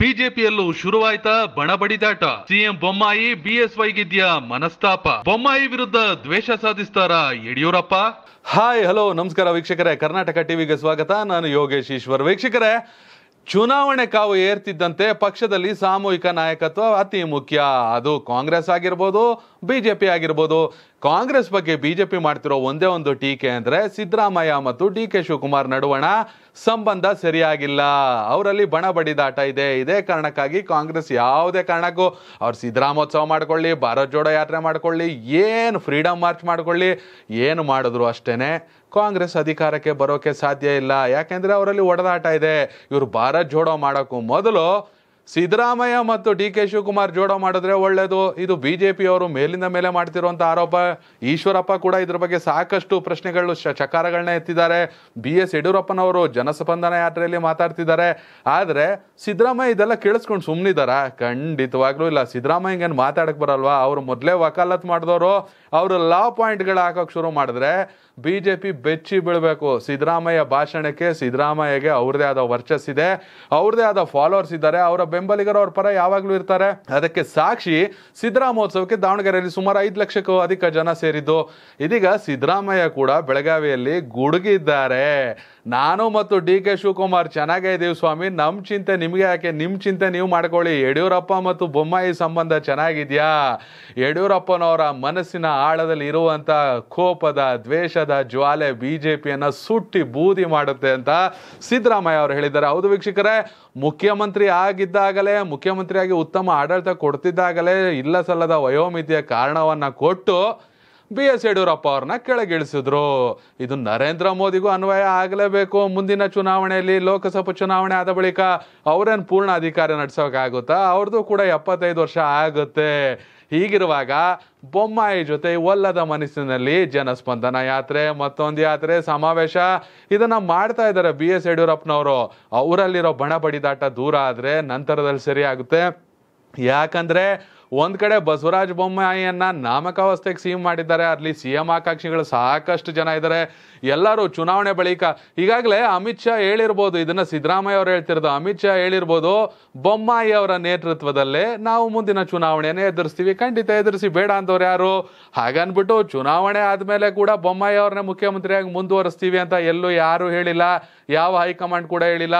ಬಿಜೆಪಿಯಲ್ಲೂ ಶುರುವಾಯ್ತಾ ಬಣಬಡಿದಾಟ CM Bommai ಬಿಎಸ್ವೈಗಿದ್ಯ ಮನಸ್ತಾಪ ಬೊಮ್ಮಾಯಿ ವಿರುದ್ಧ ದ್ವೇಷ ಸಾಧಿಸ್ತಾರ ಯಡಿಯೂರಪ್ಪ ಹಾಯ್ ಹಲೋ ನಮಸ್ಕಾರ ವೀಕ್ಷಕರೇ ಕರ್ನಾಟಕ ಟಿವಿಗೆ ಸ್ವಾಗತ ನಾನು ಯೋಗೇಶ್ ಈಶ್ವರ್ ವೀಕ್ಷಕರೇ ಚುನಾವಣೆ ಕಾವು ಏರ್ತಿದ್ದಂತೆ ಪಕ್ಷದಲ್ಲಿ ಸಾಮೂಹಿಕ ನಾಯಕತ್ವ ಅತಿ ಮುಖ್ಯ ಅದು ಕಾಂಗ್ರೆಸ್ ಆಗಿರ್ಬೋದು ಬಿ ಜೆ ಪಿ ಆಗಿರ್ಬೋದು ಕಾಂಗ್ರೆಸ್ ಬಗ್ಗೆ ಬಿ ಜೆ ಪಿ ಮಾಡ್ತಿರೋ ಒಂದೇ ಒಂದು ಟೀಕೆ ಅಂದರೆ ಸಿದ್ದರಾಮಯ್ಯ ಮತ್ತು ಡಿ ಕೆ ಶಿವಕುಮಾರ್ ನಡುವಣ ಸಂಬಂಧ ಸರಿಯಾಗಿಲ್ಲ ಅವರಲ್ಲಿ ಬಣ ಬಡಿದಾಟ ಇದೆ ಇದೇ ಕಾರಣಕ್ಕಾಗಿ ಕಾಂಗ್ರೆಸ್ ಯಾವುದೇ ಕಾರಣಕ್ಕೂ ಅವ್ರು ಸಿದ್ದರಾಮೋತ್ಸವ ಮಾಡ್ಕೊಳ್ಳಿ ಭಾರತ್ ಜೋಡೋ ಯಾತ್ರೆ ಮಾಡ್ಕೊಳ್ಳಿ ಏನು ಫ್ರೀಡಮ್ ಮಾರ್ಚ್ ಮಾಡ್ಕೊಳ್ಳಿ ಏನು ಮಾಡಿದ್ರು ಅಷ್ಟೇ ಕಾಂಗ್ರೆಸ್ ಅಧಿಕಾರಕ್ಕೆ ಬರೋಕ್ಕೆ ಸಾಧ್ಯ ಇಲ್ಲ ಯಾಕೆಂದರೆ ಅವರಲ್ಲಿ ಒಡೆದಾಟ ಇದೆ ಇವರು ಭಾರತ್ ಜೋಡೋ ಮಾಡೋಕ್ಕೂ ಮೊದಲು ಸಿದ್ದರಾಮಯ್ಯ ಮತ್ತು ಡಿ ಕೆ ಶಿವಕುಮಾರ್ ಜೋಡೋ ಮಾಡಿದ್ರೆ ಒಳ್ಳೆಯದು ಇದು ಬಿ ಜೆ ಪಿಯವರು ಮೇಲಿಂದ ಮೇಲೆ ಮಾಡ್ತಿರುವಂಥ ಆರೋಪ ಈಶ್ವರಪ್ಪ ಕೂಡ ಇದ್ರ ಬಗ್ಗೆ ಸಾಕಷ್ಟು ಪ್ರಶ್ನೆಗಳು ಚಕಾರಗಳನ್ನ ಎತ್ತಿದ್ದಾರೆ ಬಿ ಎಸ್ ಯಡಿಯೂರಪ್ಪನವರು ಜನಸ್ಪಂದನ ಯಾತ್ರೆಯಲ್ಲಿ ಮಾತಾಡ್ತಿದ್ದಾರೆ ಆದರೆ ಸಿದ್ದರಾಮಯ್ಯ ಇದೆಲ್ಲ ಕೇಳಿಸ್ಕೊಂಡು ಸುಮ್ಮನಿದ್ದಾರಾ ಖಂಡಿತವಾಗ್ಲೂ ಇಲ್ಲ ಸಿದ್ದರಾಮಯ್ಯ ಹಿಂಗೇನು ಮಾತಾಡಕ್ಕೆ ಬರಲ್ವಾ ಅವರು ಮೊದಲೇ ವಕಾಲತ್ ಮಾಡಿದವರು ಅವರು ಲಾ ಪಾಯಿಂಟ್ಗಳು ಹಾಕೋಕೆ ಶುರು ಮಾಡಿದ್ರೆ ಬಿ ಜೆ ಪಿ ಬೆಚ್ಚಿ ಬೀಳಬೇಕು ಸಿದ್ದರಾಮಯ್ಯ ಭಾಷಣಕ್ಕೆ ಸಿದ್ದರಾಮಯ್ಯಗೆ ಅವ್ರದೇ ಆದ ವರ್ಚಸ್ ಇದೆ ಅವ್ರದೇ ಆದ ಫಾಲೋವರ್ಸ್ ಇದ್ದಾರೆ ಅವರ ಬೆಂಬಲಿಗರು ಅವ್ರ ಪರ ಯಾವಾಗಲೂ ಇರ್ತಾರೆ ಅದಕ್ಕೆ ಸಾಕ್ಷಿ ಸಿದ್ದರಾಮೋತ್ಸವಕ್ಕೆ ದಾವಣಗೆರೆಯಲ್ಲಿ ಸುಮಾರು ಐದು ಲಕ್ಷಕ್ಕೂ ಅಧಿಕ ಜನ ಸೇರಿದ್ದು ಇದೀಗ ಸಿದ್ದರಾಮಯ್ಯ ಕೂಡ ಬೆಳಗಾವಿಯಲ್ಲಿ ಗುಡುಗಿದ್ದಾರೆ ನಾನು ಮತ್ತು ಡಿ ಕೆ ಶಿವಕುಮಾರ್ ಚೆನ್ನಾಗೇ ಇದೀವಿ ಸ್ವಾಮಿ ನಮ್ಮ ಚಿಂತೆ ನಿಮಗೆ ಯಾಕೆ ನಿಮ್ಮ ಚಿಂತೆ ನೀವು ಮಾಡ್ಕೊಳ್ಳಿ ಯಡಿಯೂರಪ್ಪ ಮತ್ತು ಬೊಮ್ಮಾಯಿ ಸಂಬಂಧ ಚೆನ್ನಾಗಿದೆಯಾ ಯಡಿಯೂರಪ್ಪನವರ ಮನಸ್ಸಿನ ಆಳದಲ್ಲಿ ಇರುವಂತ ಕೋಪದ ದ್ವೇಷದ ಜ್ವಾಲೆ ಬಿ ಜೆ ಪಿಯನ್ನು ಸುಟ್ಟಿ ಬೂದಿ ಮಾಡುತ್ತೆ ಅಂತ ಸಿದ್ದರಾಮಯ್ಯ ಅವರು ಹೇಳಿದ್ದಾರೆ ಹೌದು ವೀಕ್ಷಕರೇ ಮುಖ್ಯಮಂತ್ರಿ ಆಗಿದ್ದಾಗಲೇ ಮುಖ್ಯಮಂತ್ರಿಯಾಗಿ ಉತ್ತಮ ಆಡಳಿತ ಕೊಡ್ತಿದ್ದಾಗಲೇ ಇಲ್ಲ ಸಲ್ಲದ ವಯೋಮಿತಿಯ ಕಾರಣವನ್ನು ಕೊಟ್ಟು ಬಿ ಎಸ್ ಯಡಿಯೂರಪ್ಪ ಅವ್ರನ್ನ ಕೆಳಗಿಳಿಸಿದ್ರು ಇದು ನರೇಂದ್ರ ಮೋದಿಗೂ ಅನ್ವಯ ಆಗಲೇಬೇಕು ಮುಂದಿನ ಚುನಾವಣೆಯಲ್ಲಿ ಲೋಕಸಭಾ ಚುನಾವಣೆ ಆದ ಬಳಿಕ ಅವರೇನು ಪೂರ್ಣ ಅಧಿಕಾರ ನಡೆಸೋಕ್ಕಾಗುತ್ತಾ ಅವ್ರದ್ದು ಕೂಡ ಎಪ್ಪತ್ತೈದು ವರ್ಷ ಆಗುತ್ತೆ ಹೀಗಿರುವಾಗ ಬೊಮ್ಮಾಯಿ ಜೊತೆ ಒಲ್ಲದ ಮನಸ್ಸಿನಲ್ಲಿ ಜನಸ್ಪಂದನ ಯಾತ್ರೆ ಮತ್ತೊಂದು ಯಾತ್ರೆ ಸಮಾವೇಶ ಇದನ್ನ ಮಾಡ್ತಾ ಇದ್ದಾರೆ ಬಿ ಎಸ್ ಯಡಿಯೂರಪ್ಪನವರು ಅವರಲ್ಲಿರೋ ಬಣ ಬಡಿದಾಟ ದೂರ ಆದರೆ ನಂತರದಲ್ಲಿ ಸರಿಯಾಗುತ್ತೆ ಯಾಕಂದ್ರೆ ಒಂದು ಕಡೆ ಬಸವರಾಜ ಬೊಮ್ಮಾಯಿಯನ್ನ ನಾಮಕಾವಸ್ಥೆಗೆ ಸಿಎಂ ಮಾಡಿದ್ದಾರೆ ಅಲ್ಲಿ ಸಿಎಂ ಆಕಾಂಕ್ಷಿಗಳು ಸಾಕಷ್ಟು ಜನ ಇದ್ದಾರೆ ಎಲ್ಲರೂ ಚುನಾವಣೆ ಬಳಿಕ ಈಗಾಗಲೇ ಅಮಿತ್ ಶಾ ಹೇಳಿರ್ಬೋದು ಇದನ್ನ ಸಿದ್ದರಾಮಯ್ಯ ಅವರು ಹೇಳ್ತಿರೋದು ಅಮಿತ್ ಶಾ ಹೇಳಿರ್ಬೋದು ಬೊಮ್ಮಾಯಿ ಅವರ ನೇತೃತ್ವದಲ್ಲೇ ನಾವು ಮುಂದಿನ ಚುನಾವಣೆಯನ್ನೇ ಎದುರಿಸ್ತೀವಿ ಖಂಡಿತ ಎದುರಿಸಿ ಬೇಡ ಅಂತವ್ರು ಯಾರು ಹಾಗನ್ಬಿಟ್ಟು ಚುನಾವಣೆ ಆದ್ಮೇಲೆ ಕೂಡ ಬೊಮ್ಮಾಯಿ ಅವ್ರನ್ನ ಮುಖ್ಯಮಂತ್ರಿಯಾಗಿ ಮುಂದುವರಿಸ್ತೀವಿ ಅಂತ ಎಲ್ಲೂ ಯಾರು ಹೇಳಿಲ್ಲ ಯಾವ ಹೈಕಮಾಂಡ್ ಕೂಡ ಹೇಳಿಲ್ಲ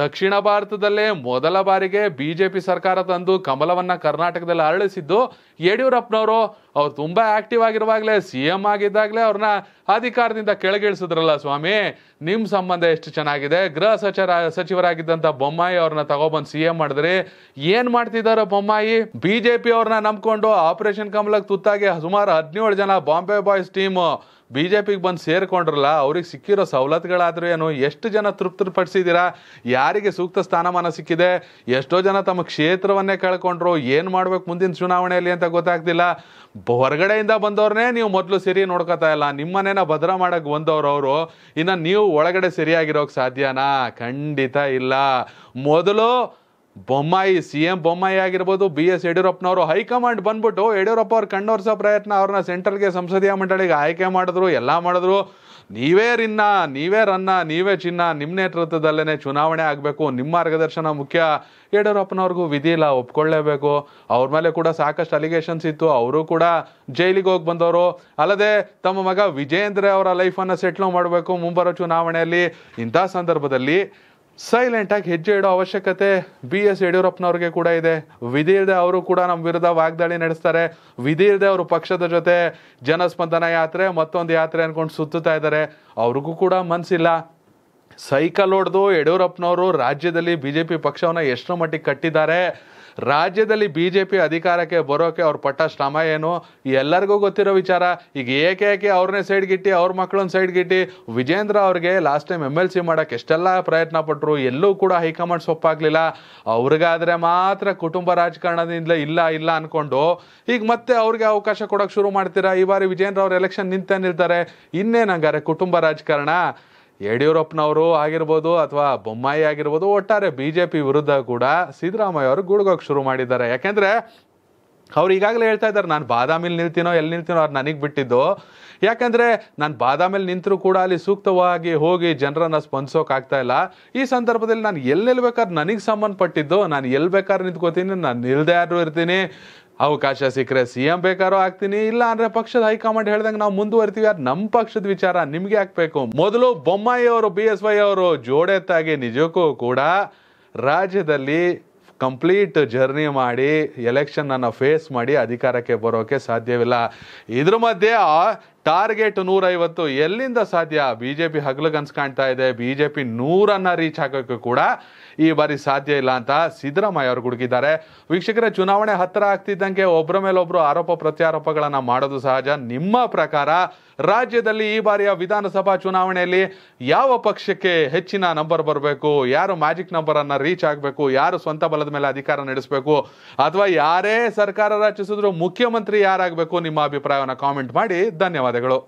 ದಕ್ಷಿಣ ಭಾರತದಲ್ಲೇ ಮೊದಲ ಬಾರಿಗೆ ಬಿಜೆಪಿ ಸರ್ಕಾರ ತಂದು ಕಮಲವನ್ನ ಕರ್ನಾಟಕದಲ್ಲಿ ಅರಳಿಸಿದ್ದು ಯಡಿಯೂರಪ್ಪನವರು ಅವ್ರು ತುಂಬಾ ಆಕ್ಟಿವ್ ಆಗಿರುವಾಗಲೇ ಸಿ ಎಂ ಆಗಿದ್ದಾಗಲೇ ಅವ್ರನ್ನ ಅಧಿಕಾರದಿಂದ ಕೆಳಗಿಳಿಸಿದ್ರಲ್ಲ ಸ್ವಾಮಿ ನಿಮ್ಮ ಸಂಬಂಧ ಎಷ್ಟು ಚೆನ್ನಾಗಿದೆ ಗೃಹ ಸಚಿವ ಸಚಿವರಾಗಿದ್ದಂತ ಬೊಮ್ಮಾಯಿ ಅವ್ರನ್ನ ತಗೊಬಂದು ಸಿ ಎಂ ಮಾಡಿದ್ರಿ ಏನ್ ಮಾಡ್ತಿದ್ದಾರೆ ಬೊಮ್ಮಾಯಿ ಬಿಜೆಪಿ ಅವ್ರನ್ನ ನಂಬ್ಕೊಂಡು ಆಪರೇಷನ್ ಕಮಲಕ್ಕೆ ತುತ್ತಾಗಿ ಸುಮಾರು ಹದಿನೇಳು ಜನ Bombay boys team B J ಪಿಗೆ ಬಂದು ಸೇರಿಕೊಂಡ್ರಲ್ಲ ಅವ್ರಿಗೆ ಸಿಕ್ಕಿರೋ ಸವಲತ್ತುಗಳಾದರೂ ಏನು ಎಷ್ಟು ಜನ ತೃಪ್ತಿಪಡಿಸಿದ್ದೀರಾ ಯಾರಿಗೆ ಸೂಕ್ತ ಸ್ಥಾನಮಾನ ಸಿಕ್ಕಿದೆ ಎಷ್ಟೋ ಜನ ತಮ್ಮ ಕ್ಷೇತ್ರವನ್ನೇ ಕಳ್ಕೊಂಡ್ರು ಏನು ಮಾಡಬೇಕು ಮುಂದಿನ ಚುನಾವಣೆಯಲ್ಲಿ ಅಂತ ಗೊತ್ತಾಗ್ತಿಲ್ಲ ಹೊರಗಡೆಯಿಂದ ಬಂದವ್ರನ್ನೇ ನೀವು ಮೊದಲು ಸರಿ ನೋಡ್ಕೋತಾ ಇಲ್ಲ ನಿಮ್ಮನೇನ ಭದ್ರ ಮಾಡೋಕ್ಕೆ ಬಂದವರು ಅವರು ಇನ್ನು ನೀವು ಒಳಗಡೆ ಸರಿಯಾಗಿರೋಕ್ಕೆ ಸಾಧ್ಯನಾ ಖಂಡಿತ ಇಲ್ಲ ಮೊದಲು ಬೊಮ್ಮಾಯಿ ಸಿ ಎಂ ಬೊಮ್ಮಾಯಿ ಆಗಿರ್ಬೋದು ಬಿ ಎಸ್ ಯಡಿಯೂರಪ್ಪನವರು ಹೈಕಮಾಂಡ್ ಬಂದ್ಬಿಟ್ಟು ಯಡಿಯೂರಪ್ಪ ಅವ್ರು ಕಣ್ಣೋರ್ಸೋ ಪ್ರಯತ್ನ ಅವ್ರನ್ನ ಸೆಂಟ್ರಲ್ಗೆ ಸಂಸದೀಯ ಮಂಡಳಿಗೆ ಆಯ್ಕೆ ಮಾಡಿದ್ರು ಎಲ್ಲ ಮಾಡಿದ್ರು ನೀವೇ ರಿನ್ನ ನೀವೇ ರನ್ನ ನೀವೇ ಚಿನ್ನ ನಿಮ್ಮ ನೇತೃತ್ವದಲ್ಲೇ ಚುನಾವಣೆ ಆಗಬೇಕು ನಿಮ್ಮ ಮಾರ್ಗದರ್ಶನ ಮುಖ್ಯ ಯಡಿಯೂರಪ್ಪನವ್ರಿಗೂ ವಿಧಿ ಇಲ್ಲ ಒಪ್ಕೊಳ್ಳೇಬೇಕು ಅವ್ರ ಮೇಲೆ ಕೂಡ ಸಾಕಷ್ಟು ಅಲಿಗೇಷನ್ಸ್ ಇತ್ತು ಅವರು ಕೂಡ ಜೈಲಿಗೆ ಹೋಗಿ ಬಂದವರು ಅಲ್ಲದೆ ತಮ್ಮ ಮಗ ವಿಜೇಂದ್ರ ಅವರ ಲೈಫನ್ನು ಸೆಟ್ಲ್ ಮಾಡಬೇಕು ಮುಂಬರೋ ಚುನಾವಣೆಯಲ್ಲಿ ಇಂಥ ಸಂದರ್ಭದಲ್ಲಿ ಸೈಲೆಂಟ್ ಆಗಿ ಹೆಜ್ಜೆ ಇಡೋ ಅವಶ್ಯಕತೆ ಬಿ ಎಸ್ ಯಡಿಯೂರಪ್ಪನವ್ರಿಗೆ ಕೂಡ ಇದೆ ಇಲ್ಲದೆ ಅವರು ಕೂಡ ನಮ್ಮ ವಿರುದ್ಧ ವಾಗ್ದಾಳಿ ನಡೆಸ್ತಾರೆ ಇಲ್ಲದೆ ಅವರು ಪಕ್ಷದ ಜೊತೆ ಜನಸ್ಪಂದನ ಯಾತ್ರೆ ಮತ್ತೊಂದು ಯಾತ್ರೆ ಅನ್ಕೊಂಡು ಸುತ್ತುತ್ತಾ ಇದ್ದಾರೆ ಅವ್ರಿಗೂ ಕೂಡ ಮನಸ್ಸಿಲ್ಲ ಸೈಕಲ್ ಹೊಡೆದು ಯಡಿಯೂರಪ್ಪನವರು ರಾಜ್ಯದಲ್ಲಿ ಬಿ ಜೆ ಪಿ ಪಕ್ಷವನ್ನು ಎಷ್ಟರ ಮಟ್ಟಿಗೆ ಕಟ್ಟಿದ್ದಾರೆ ರಾಜ್ಯದಲ್ಲಿ ಬಿ ಜೆ ಪಿ ಅಧಿಕಾರಕ್ಕೆ ಬರೋಕೆ ಅವ್ರು ಪಟ್ಟ ಶ್ರಮ ಏನು ಎಲ್ಲರಿಗೂ ಗೊತ್ತಿರೋ ವಿಚಾರ ಈಗ ಏಕೆ ಏಕೆ ಅವ್ರನ್ನೇ ಸೈಡ್ಗಿಟ್ಟು ಅವ್ರ ಮಕ್ಕಳನ್ನ ಸೈಡ್ಗಿಟ್ಟು ವಿಜೇಂದ್ರ ಅವ್ರಿಗೆ last time M L C ಮಾಡೋಕ್ಕೆ ಎಷ್ಟೆಲ್ಲ ಪ್ರಯತ್ನ ಪಟ್ಟರು ಎಲ್ಲೂ ಕೂಡ ಹೈಕಮಾಂಡ್ ಸೊಪ್ಪಾಗಲಿಲ್ಲ ಅವ್ರಿಗಾದರೆ ಮಾತ್ರ ಕುಟುಂಬ ರಾಜಕಾರಣದಿಂದ ಇಲ್ಲ ಇಲ್ಲ ಅಂದ್ಕೊಂಡು ಈಗ ಮತ್ತೆ ಅವ್ರಿಗೆ ಅವಕಾಶ ಕೊಡೋಕೆ ಶುರು ಮಾಡ್ತೀರಾ ಈ ಬಾರಿ ವಿಜೇಂದ್ರ ಅವ್ರ ಎಲೆಕ್ಷನ್ ನಿಂತ ನಿಲ್ತಾರೆ ಇನ್ನೇನು ಹಂಗಾರೆ ಕುಟುಂಬ ರಾಜಕಾರಣ ಯಡಿಯೂರಪ್ಪನವರು ಆಗಿರ್ಬೋದು ಅಥವಾ ಬೊಮ್ಮಾಯಿ ಆಗಿರ್ಬೋದು ಒಟ್ಟಾರೆ ಬಿ ಜೆ ಪಿ ವಿರುದ್ಧ ಕೂಡ ಸಿದ್ದರಾಮಯ್ಯ ಅವರು ಗುಡುಗೋಕೆ ಶುರು ಮಾಡಿದ್ದಾರೆ ಯಾಕೆಂದರೆ ಅವ್ರು ಈಗಾಗಲೇ ಹೇಳ್ತಾ ಇದ್ದಾರೆ ನಾನು ಬಾದಾಮಿಲಿ ನಿಲ್ತೀನೋ ಎಲ್ಲಿ ನಿಲ್ತೀನೋ ಅವ್ರು ನನಗೆ ಬಿಟ್ಟಿದ್ದು ಯಾಕಂದರೆ ನಾನು ಬಾದಾಮಿಲಿ ನಿಂತರೂ ಕೂಡ ಅಲ್ಲಿ ಸೂಕ್ತವಾಗಿ ಹೋಗಿ ಜನರನ್ನು ಸ್ಪಂದಿಸೋಕ್ಕಾಗ್ತಾ ಇಲ್ಲ ಈ ಸಂದರ್ಭದಲ್ಲಿ ನಾನು ಎಲ್ಲಿ ನಿಲ್ಬೇಕಾದ್ರೆ ನನಗೆ ಸಂಬಂಧಪಟ್ಟಿದ್ದು ನಾನು ಎಲ್ಲಿ ಬೇಕಾದ್ರೆ ನಿಂತ್ಕೋತೀನಿ ನಾನು ನಿಲ್ದೇ ಯಾರು ಇರ್ತೀನಿ ಅವಕಾಶ ಸಿಕ್ಕರೆ ಸಿ ಎಂ ಬೇಕಾದ್ರೂ ಆಗ್ತೀನಿ ಇಲ್ಲ ಅಂದರೆ ಪಕ್ಷದ ಹೈಕಮಾಂಡ್ ಹೇಳ್ದಂಗೆ ನಾವು ಮುಂದುವರಿತೀವಿ ಯಾರು ನಮ್ಮ ಪಕ್ಷದ ವಿಚಾರ ನಿಮಗೆ ಹಾಕ್ಬೇಕು ಮೊದಲು ಬೊಮ್ಮಾಯಿ ಅವರು ಬಿ ಎಸ್ ವೈ ಅವರು ಜೋಡೆತ್ತಾಗಿ ನಿಜಕ್ಕೂ ಕೂಡ ರಾಜ್ಯದಲ್ಲಿ ಕಂಪ್ಲೀಟ್ ಜರ್ನಿ ಮಾಡಿ ಎಲೆಕ್ಷನ್ ಅನ್ನು ಫೇಸ್ ಮಾಡಿ ಅಧಿಕಾರಕ್ಕೆ ಬರೋಕೆ ಸಾಧ್ಯವಿಲ್ಲ ಇದ್ರ ಮಧ್ಯೆ ಟಾರ್ಗೆಟ್ ನೂರೈವತ್ತು ಎಲ್ಲಿಂದ ಸಾಧ್ಯ ಬಿ ಜೆ ಪಿ ಹಗಲು ಗನ್ಸ್ ಕಾಣ್ತಾ ಇದೆ ಬಿ ಜೆ ಪಿ ನೂರನ್ನು ರೀಚ್ ಆಗೋಕ್ಕೂ ಕೂಡ ಈ ಬಾರಿ ಸಾಧ್ಯ ಇಲ್ಲ ಅಂತ ಸಿದ್ದರಾಮಯ್ಯ ಅವರು ಗುಡುಗಿದ್ದಾರೆ ವೀಕ್ಷಕರೇ ಚುನಾವಣೆ ಹತ್ತಿರ ಆಗ್ತಿದ್ದಂಗೆ ಒಬ್ಬರ ಮೇಲೊಬ್ಬರು ಆರೋಪ ಪ್ರತ್ಯಾರೋಪಗಳನ್ನು ಮಾಡೋದು ಸಹಜ ನಿಮ್ಮ ಪ್ರಕಾರ ರಾಜ್ಯದಲ್ಲಿ ಈ ಬಾರಿಯ ವಿಧಾನಸಭಾ ಚುನಾವಣೆಯಲ್ಲಿ ಯಾವ ಪಕ್ಷಕ್ಕೆ ಹೆಚ್ಚಿನ ನಂಬರ್ ಬರಬೇಕು ಯಾರು ಮ್ಯಾಜಿಕ್ ನಂಬರನ್ನು ರೀಚ್ ಆಗಬೇಕು ಯಾರು ಸ್ವಂತ ಬಲದ ಮೇಲೆ ಅಧಿಕಾರ ನಡೆಸಬೇಕು ಅಥವಾ ಯಾರೇ ಸರ್ಕಾರ ರಚಿಸಿದ್ರು ಮುಖ್ಯಮಂತ್ರಿ ಯಾರಾಗಬೇಕು ನಿಮ್ಮ ಅಭಿಪ್ರಾಯವನ್ನು ಕಾಮೆಂಟ್ ಮಾಡಿ ಧನ್ಯವಾದ que